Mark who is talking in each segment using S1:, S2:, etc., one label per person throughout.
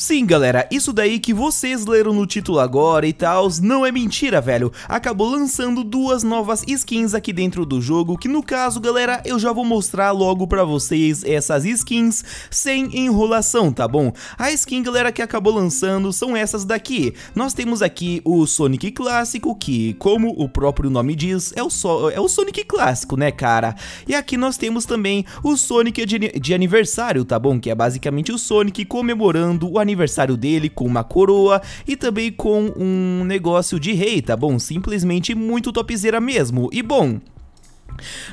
S1: Sim, galera, isso daí que vocês leram no título agora e tal, não é mentira, velho. Acabou lançando duas novas skins aqui dentro do jogo, que no caso, galera, eu já vou mostrar logo pra vocês essas skins sem enrolação, tá bom? A skin, galera, que acabou lançando são essas daqui. Nós temos aqui o Sonic Clássico, que, como o próprio nome diz, é o, so é o Sonic Clássico, né, cara? E aqui nós temos também o Sonic de, de aniversário, tá bom? Que é basicamente o Sonic comemorando o aniversário aniversário dele com uma coroa e também com um negócio de rei, tá bom? Simplesmente muito topzera mesmo. E bom,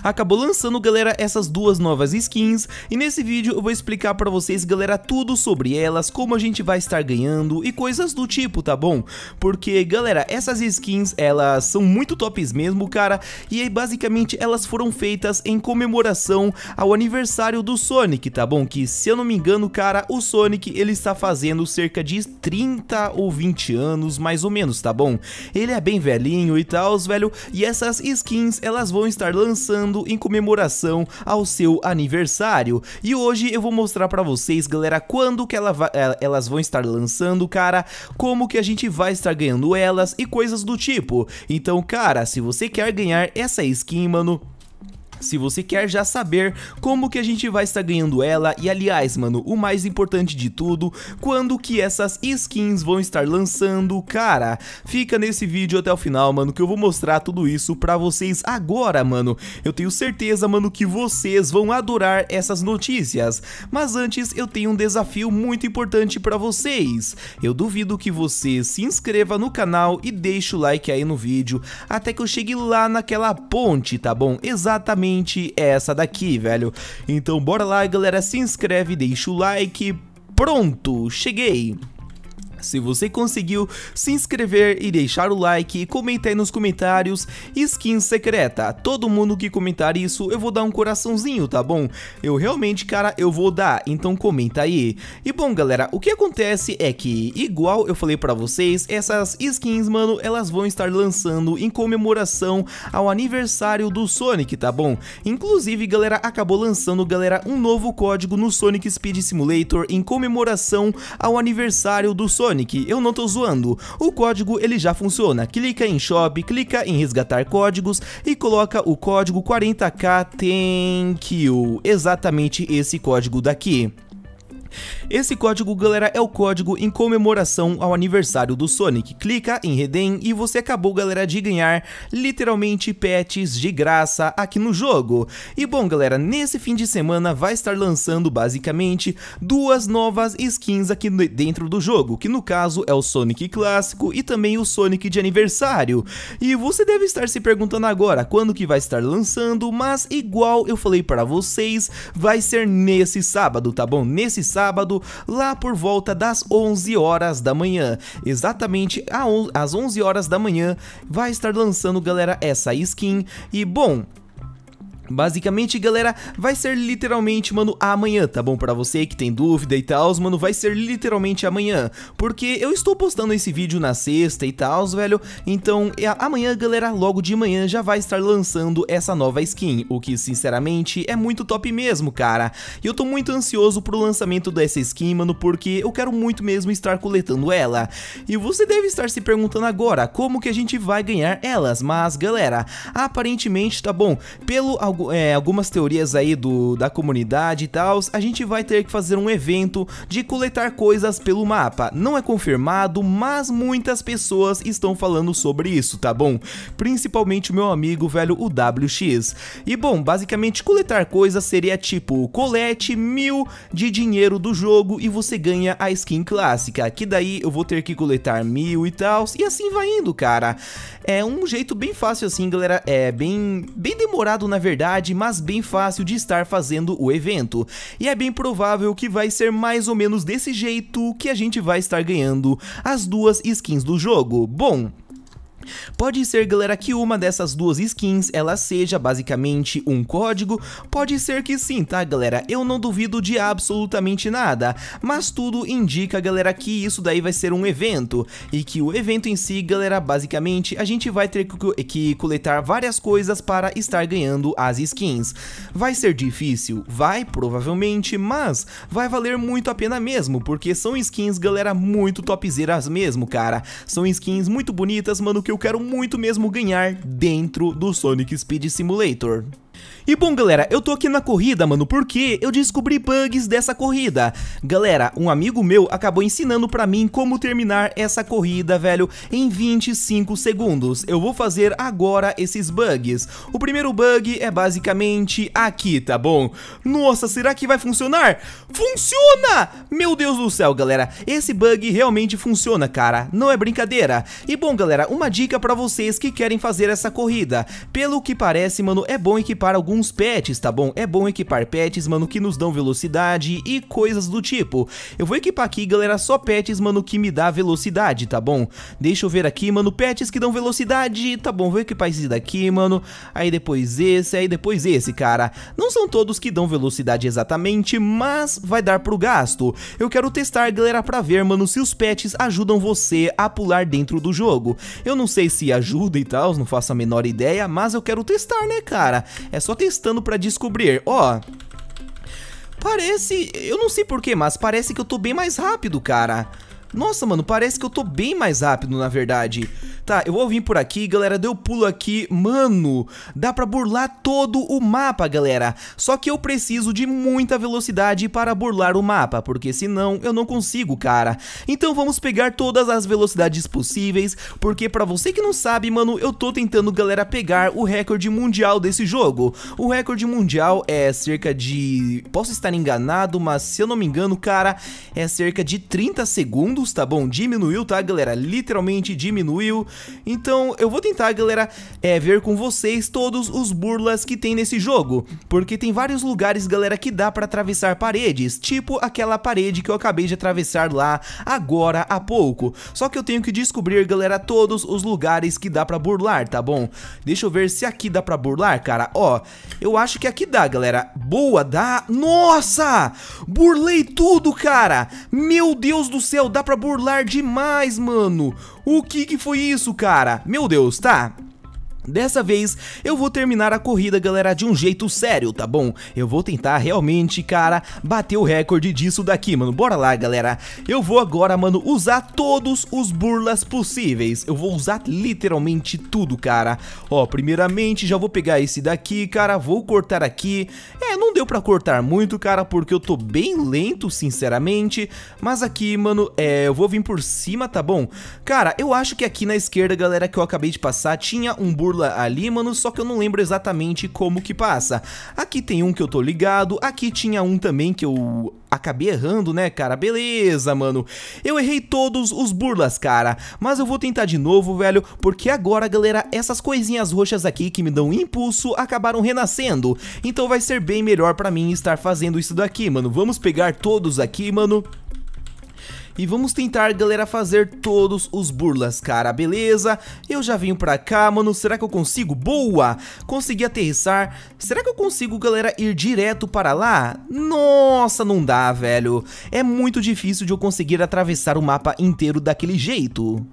S1: Acabou lançando, galera, essas duas novas skins e nesse vídeo eu vou explicar pra vocês, galera, tudo sobre elas, como a gente vai estar ganhando e coisas do tipo, tá bom? Porque, galera, essas skins, elas são muito tops mesmo, cara, e aí, basicamente, elas foram feitas em comemoração ao aniversário do Sonic, tá bom? Que, se eu não me engano, cara, o Sonic, ele está fazendo cerca de 30 ou 20 anos, mais ou menos, tá bom? Ele é bem velhinho e tal, velho, e essas skins, elas vão estar lançando lançando em comemoração ao seu aniversário. E hoje eu vou mostrar para vocês, galera, quando que ela eh, elas vão estar lançando, cara, como que a gente vai estar ganhando elas e coisas do tipo. Então, cara, se você quer ganhar essa skin, mano, se você quer já saber como que a gente vai estar ganhando ela e aliás, mano, o mais importante de tudo, quando que essas skins vão estar lançando, cara, fica nesse vídeo até o final, mano, que eu vou mostrar tudo isso pra vocês agora, mano. Eu tenho certeza, mano, que vocês vão adorar essas notícias. Mas antes, eu tenho um desafio muito importante pra vocês. Eu duvido que você se inscreva no canal e deixe o like aí no vídeo, até que eu chegue lá naquela ponte, tá bom? Exatamente exatamente essa daqui, velho. Então bora lá, galera, se inscreve, deixa o like. Pronto, cheguei! Se você conseguiu, se inscrever e deixar o like, comenta aí nos comentários, skin secreta, todo mundo que comentar isso eu vou dar um coraçãozinho, tá bom? Eu realmente, cara, eu vou dar, então comenta aí. E bom, galera, o que acontece é que, igual eu falei pra vocês, essas skins, mano, elas vão estar lançando em comemoração ao aniversário do Sonic, tá bom? Inclusive, galera, acabou lançando, galera, um novo código no Sonic Speed Simulator em comemoração ao aniversário do Sonic. Sonic, eu não tô zoando. O código ele já funciona, clica em Shop, clica em resgatar códigos e coloca o código 40k Thank you, exatamente esse código daqui. Esse código, galera, é o código em comemoração ao aniversário do Sonic. Clica em Redem e você acabou, galera, de ganhar literalmente pets de graça aqui no jogo. E bom, galera, nesse fim de semana vai estar lançando basicamente duas novas skins aqui dentro do jogo, que no caso é o Sonic clássico e também o Sonic de aniversário. E você deve estar se perguntando agora quando que vai estar lançando, mas igual eu falei para vocês, vai ser nesse sábado, tá bom? Nesse sábado sábado, lá por volta das 11 horas da manhã. Exatamente às 11 horas da manhã vai estar lançando, galera, essa skin. E bom, Basicamente, galera, vai ser literalmente, mano, amanhã, tá bom? Pra você que tem dúvida e tal, mano, vai ser literalmente amanhã Porque eu estou postando esse vídeo na sexta e tal, velho Então, amanhã, galera, logo de manhã já vai estar lançando essa nova skin O que, sinceramente, é muito top mesmo, cara E eu tô muito ansioso pro lançamento dessa skin, mano Porque eu quero muito mesmo estar coletando ela E você deve estar se perguntando agora como que a gente vai ganhar elas Mas, galera, aparentemente, tá bom? Pelo é, algumas teorias aí do, da comunidade e tal, a gente vai ter que fazer um evento de coletar coisas pelo mapa. Não é confirmado, mas muitas pessoas estão falando sobre isso, tá bom? Principalmente o meu amigo velho, o WX. E bom, basicamente coletar coisas seria tipo, colete mil de dinheiro do jogo e você ganha a skin clássica, que daí eu vou ter que coletar mil e tal, e assim vai indo, cara. É um jeito bem fácil assim, galera, é bem, bem demorado na verdade, mas bem fácil de estar fazendo o evento. E é bem provável que vai ser mais ou menos desse jeito que a gente vai estar ganhando as duas skins do jogo. Bom, Pode ser, galera, que uma dessas duas skins, ela seja basicamente um código, pode ser que sim, tá, galera? Eu não duvido de absolutamente nada, mas tudo indica, galera, que isso daí vai ser um evento, e que o evento em si, galera, basicamente, a gente vai ter que coletar várias coisas para estar ganhando as skins. Vai ser difícil? Vai, provavelmente, mas vai valer muito a pena mesmo, porque são skins, galera, muito topzeiras mesmo, cara. São skins muito bonitas, mano, que eu eu quero muito mesmo ganhar dentro do Sonic Speed Simulator. E bom, galera, eu tô aqui na corrida, mano, porque eu descobri bugs dessa corrida. Galera, um amigo meu acabou ensinando pra mim como terminar essa corrida, velho, em 25 segundos. Eu vou fazer agora esses bugs. O primeiro bug é basicamente aqui, tá bom? Nossa, será que vai funcionar? Funciona! Meu Deus do céu, galera, esse bug realmente funciona, cara, não é brincadeira. E bom, galera, uma dica pra vocês que querem fazer essa corrida. Pelo que parece, mano, é bom equipar alguns alguns pets, tá bom? É bom equipar pets, mano, que nos dão velocidade e coisas do tipo. Eu vou equipar aqui, galera, só pets, mano, que me dá velocidade, tá bom? Deixa eu ver aqui, mano, pets que dão velocidade, tá bom, vou equipar esse daqui, mano, aí depois esse, aí depois esse, cara. Não são todos que dão velocidade exatamente, mas vai dar pro gasto. Eu quero testar, galera, pra ver, mano, se os pets ajudam você a pular dentro do jogo. Eu não sei se ajuda e tal, não faço a menor ideia, mas eu quero testar, né, cara? É só testar testando para descobrir. Ó, parece... Eu não sei porquê, mas parece que eu tô bem mais rápido, cara. Nossa, mano, parece que eu tô bem mais rápido, na verdade. Tá, eu vou vir por aqui, galera, deu pulo aqui. Mano, dá pra burlar todo o mapa, galera. Só que eu preciso de muita velocidade para burlar o mapa, porque senão eu não consigo, cara. Então vamos pegar todas as velocidades possíveis, porque pra você que não sabe, mano, eu tô tentando, galera, pegar o recorde mundial desse jogo. O recorde mundial é cerca de... posso estar enganado, mas se eu não me engano, cara, é cerca de 30 segundos, tá bom? Diminuiu, tá, galera? Literalmente diminuiu. Então eu vou tentar, galera, é, ver com vocês todos os burlas que tem nesse jogo, porque tem vários lugares, galera, que dá pra atravessar paredes, tipo aquela parede que eu acabei de atravessar lá agora há pouco. Só que eu tenho que descobrir, galera, todos os lugares que dá pra burlar, tá bom? Deixa eu ver se aqui dá pra burlar, cara. Ó, eu acho que aqui dá, galera. Boa, dá. Nossa! Burlei tudo, cara! Meu Deus do céu, dá pra burlar demais, mano! O que que foi isso, cara? Meu Deus, tá. Dessa vez eu vou terminar a corrida, galera, de um jeito sério, tá bom? Eu vou tentar realmente, cara, bater o recorde disso daqui, mano. Bora lá, galera. Eu vou agora, mano, usar todos os burlas possíveis. Eu vou usar literalmente tudo, cara. Ó, primeiramente já vou pegar esse daqui, cara. Vou cortar aqui. É, não deu pra cortar muito, cara, porque eu tô bem lento, sinceramente. Mas aqui, mano, é, eu vou vir por cima, tá bom? Cara, eu acho que aqui na esquerda, galera, que eu acabei de passar, tinha um burla burla ali, mano, só que eu não lembro exatamente como que passa. Aqui tem um que eu tô ligado, aqui tinha um também que eu acabei errando, né, cara? Beleza, mano. Eu errei todos os burlas, cara. Mas eu vou tentar de novo, velho, porque agora, galera, essas coisinhas roxas aqui que me dão impulso acabaram renascendo. Então vai ser bem melhor pra mim estar fazendo isso daqui, mano. Vamos pegar todos aqui, mano. E vamos tentar, galera, fazer todos os burlas, cara, beleza? Eu já vim pra cá, mano, será que eu consigo? Boa! Consegui aterrissar. Será que eu consigo, galera, ir direto para lá? Nossa, não dá, velho. É muito difícil de eu conseguir atravessar o mapa inteiro daquele jeito.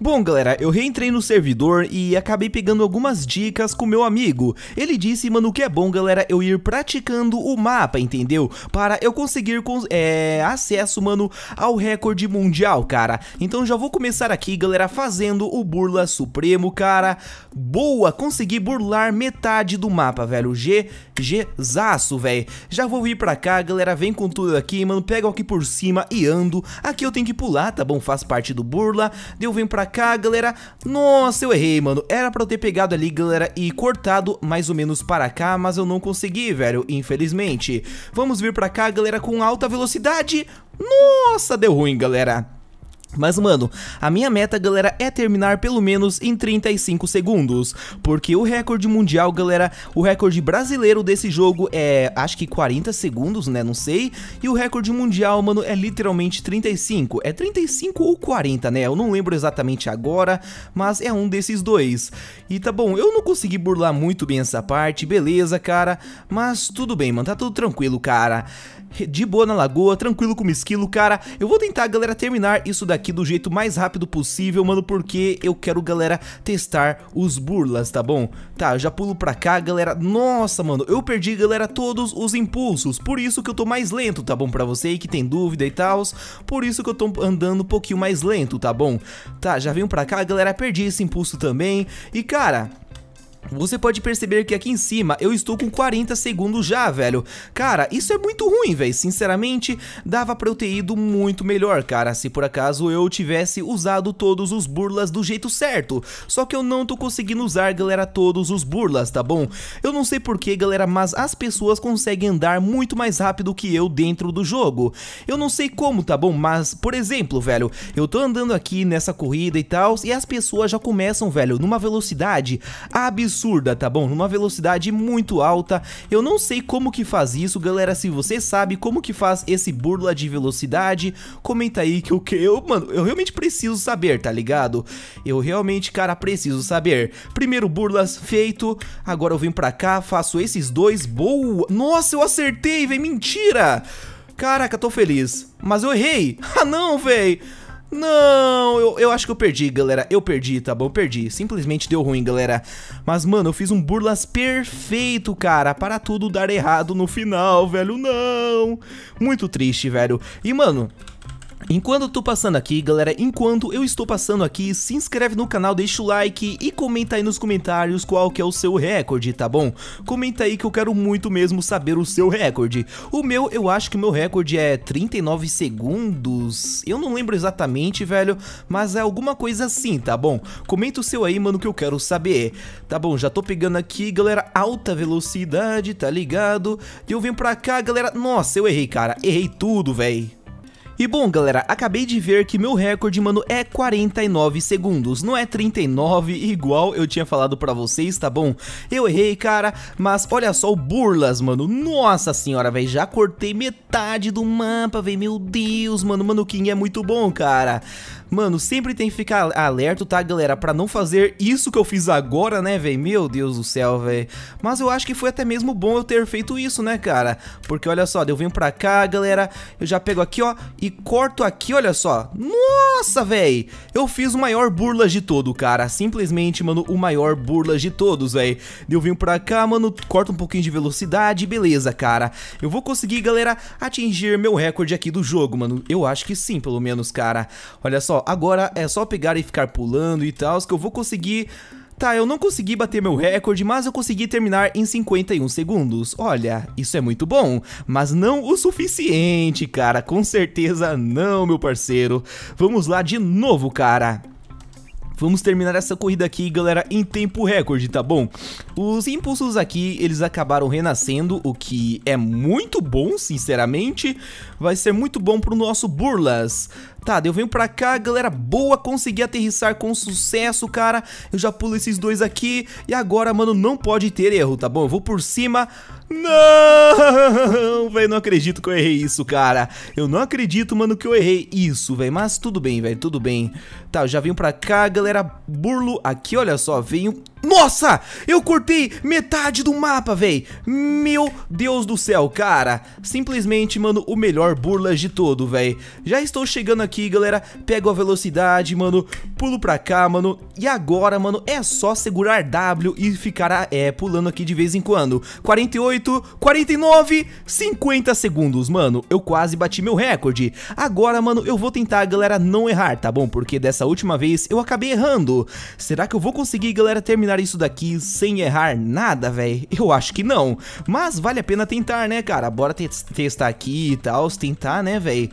S1: Bom galera, eu reentrei no servidor e acabei pegando algumas dicas com meu amigo. Ele disse, mano, que é bom galera eu ir praticando o mapa, entendeu? Para eu conseguir é, acesso, mano, ao recorde mundial, cara. Então já vou começar aqui, galera, fazendo o burla supremo, cara. Boa, consegui burlar metade do mapa, velho. G, g zaço, velho. Já vou vir pra cá, galera, vem com tudo aqui, mano. o aqui por cima e ando. Aqui eu tenho que pular, tá bom? Faz parte do burla. Deu, vem pra cá, galera. Nossa, eu errei, mano. Era pra eu ter pegado ali, galera, e cortado mais ou menos para cá, mas eu não consegui, velho, infelizmente. Vamos vir pra cá, galera, com alta velocidade. Nossa, deu ruim, galera. Mas mano, a minha meta galera é terminar pelo menos em 35 segundos Porque o recorde mundial galera, o recorde brasileiro desse jogo é acho que 40 segundos né, não sei E o recorde mundial mano é literalmente 35, é 35 ou 40 né, eu não lembro exatamente agora Mas é um desses dois E tá bom, eu não consegui burlar muito bem essa parte, beleza cara Mas tudo bem mano, tá tudo tranquilo cara de boa na lagoa, tranquilo com o esquilo, cara. Eu vou tentar, galera, terminar isso daqui do jeito mais rápido possível, mano, porque eu quero, galera, testar os burlas, tá bom? Tá, já pulo pra cá, galera. Nossa, mano, eu perdi, galera, todos os impulsos. Por isso que eu tô mais lento, tá bom? Pra você aí que tem dúvida e tal. Por isso que eu tô andando um pouquinho mais lento, tá bom? Tá, já venho pra cá, galera. Perdi esse impulso também. E, cara... Você pode perceber que aqui em cima eu estou com 40 segundos já, velho. Cara, isso é muito ruim, velho. Sinceramente, dava pra eu ter ido muito melhor, cara, se por acaso eu tivesse usado todos os burlas do jeito certo. Só que eu não tô conseguindo usar, galera, todos os burlas, tá bom? Eu não sei porquê, galera, mas as pessoas conseguem andar muito mais rápido que eu dentro do jogo. Eu não sei como, tá bom? Mas, por exemplo, velho, eu tô andando aqui nessa corrida e tal, e as pessoas já começam, velho, numa velocidade absurda absurda, tá bom? Numa velocidade muito alta. Eu não sei como que faz isso, galera. Se você sabe como que faz esse burla de velocidade, comenta aí que o que eu, mano, eu realmente preciso saber, tá ligado? Eu realmente, cara, preciso saber. Primeiro burlas feito. Agora eu venho pra cá, faço esses dois. Boa! Nossa, eu acertei, velho. Mentira! Caraca, tô feliz. Mas eu errei. Ah, não, velho. Não, eu, eu acho que eu perdi, galera. Eu perdi, tá bom? Perdi. Simplesmente deu ruim, galera. Mas, mano, eu fiz um burlas perfeito, cara. Para tudo dar errado no final, velho. Não. Muito triste, velho. E, mano, Enquanto eu tô passando aqui, galera, enquanto eu estou passando aqui, se inscreve no canal, deixa o like e comenta aí nos comentários qual que é o seu recorde, tá bom? Comenta aí que eu quero muito mesmo saber o seu recorde. O meu, eu acho que o meu recorde é 39 segundos, eu não lembro exatamente, velho, mas é alguma coisa assim, tá bom? Comenta o seu aí, mano, que eu quero saber. Tá bom, já tô pegando aqui, galera, alta velocidade, tá ligado? E eu venho pra cá, galera, nossa, eu errei, cara, errei tudo, velho. E bom galera, acabei de ver que meu recorde mano é 49 segundos, não é 39 igual eu tinha falado pra vocês, tá bom? Eu errei cara, mas olha só o Burlas mano, nossa senhora velho, já cortei metade do mapa velho, meu Deus mano, mano King é muito bom cara. Mano, sempre tem que ficar alerta, tá, galera? Pra não fazer isso que eu fiz agora, né, velho? Meu Deus do céu, velho. Mas eu acho que foi até mesmo bom eu ter feito isso, né, cara? Porque olha só, eu venho pra cá, galera. Eu já pego aqui, ó, e corto aqui, olha só. Nossa, velho. Eu fiz o maior burlas de todo, cara. Simplesmente, mano, o maior burlas de todos, velho. Eu venho pra cá, mano, corto um pouquinho de velocidade, beleza, cara. Eu vou conseguir, galera, atingir meu recorde aqui do jogo, mano. Eu acho que sim, pelo menos, cara. Olha só, agora é só pegar e ficar pulando e tal, que eu vou conseguir... Tá, eu não consegui bater meu recorde, mas eu consegui terminar em 51 segundos. Olha, isso é muito bom, mas não o suficiente, cara. Com certeza não, meu parceiro. Vamos lá de novo, cara. Vamos terminar essa corrida aqui, galera, em tempo recorde, tá bom? Os impulsos aqui, eles acabaram renascendo, o que é muito bom, sinceramente. Vai ser muito bom pro nosso Burlas. Tá, eu venho pra cá, galera, boa, consegui aterrissar com sucesso, cara Eu já pulo esses dois aqui E agora, mano, não pode ter erro, tá bom? Eu vou por cima Não, velho, não acredito que eu errei isso, cara Eu não acredito, mano, que eu errei isso, velho Mas tudo bem, velho, tudo bem Tá, eu já venho pra cá, galera, burlo aqui, olha só Venho nossa, eu cortei metade do mapa, véi Meu Deus do céu, cara Simplesmente, mano, o melhor burla de todo, véi Já estou chegando aqui, galera Pego a velocidade, mano Pulo pra cá, mano E agora, mano, é só segurar W E ficar, é, pulando aqui de vez em quando 48, 49 50 segundos, mano Eu quase bati meu recorde Agora, mano, eu vou tentar, galera, não errar, tá bom? Porque dessa última vez eu acabei errando Será que eu vou conseguir, galera, terminar terminar isso daqui sem errar nada, velho? Eu acho que não. Mas vale a pena tentar, né, cara? Bora te testar aqui e tal, tentar, né, velho?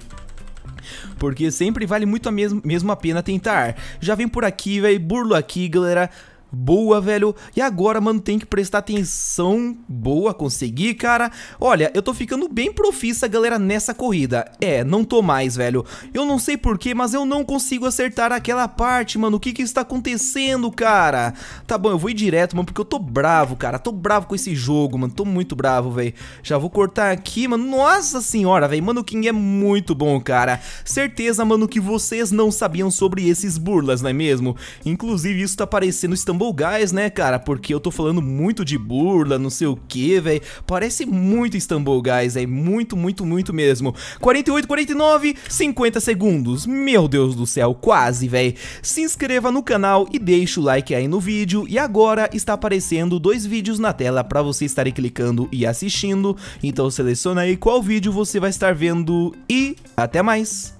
S1: Porque sempre vale muito a mes mesma pena tentar. Já vem por aqui, velho, burlo aqui, galera. Boa, velho. E agora, mano, tem que prestar atenção. Boa, consegui, cara. Olha, eu tô ficando bem profissa, galera, nessa corrida. É, não tô mais, velho. Eu não sei porquê, mas eu não consigo acertar aquela parte, mano. O que que está acontecendo, cara? Tá bom, eu vou ir direto, mano, porque eu tô bravo, cara. Tô bravo com esse jogo, mano. Tô muito bravo, velho. Já vou cortar aqui, mano. Nossa senhora, velho. Mano, o King é muito bom, cara. Certeza, mano, que vocês não sabiam sobre esses burlas, não é mesmo? Inclusive, isso tá parecendo... Estamos Istanbul Guys, né, cara? Porque eu tô falando muito de burla, não sei o que, velho. Parece muito Istanbul Guys, é muito, muito, muito mesmo. 48, 49, 50 segundos. Meu Deus do céu, quase, velho. Se inscreva no canal e deixa o like aí no vídeo. E agora está aparecendo dois vídeos na tela para você estarem clicando e assistindo. Então seleciona aí qual vídeo você vai estar vendo e até mais.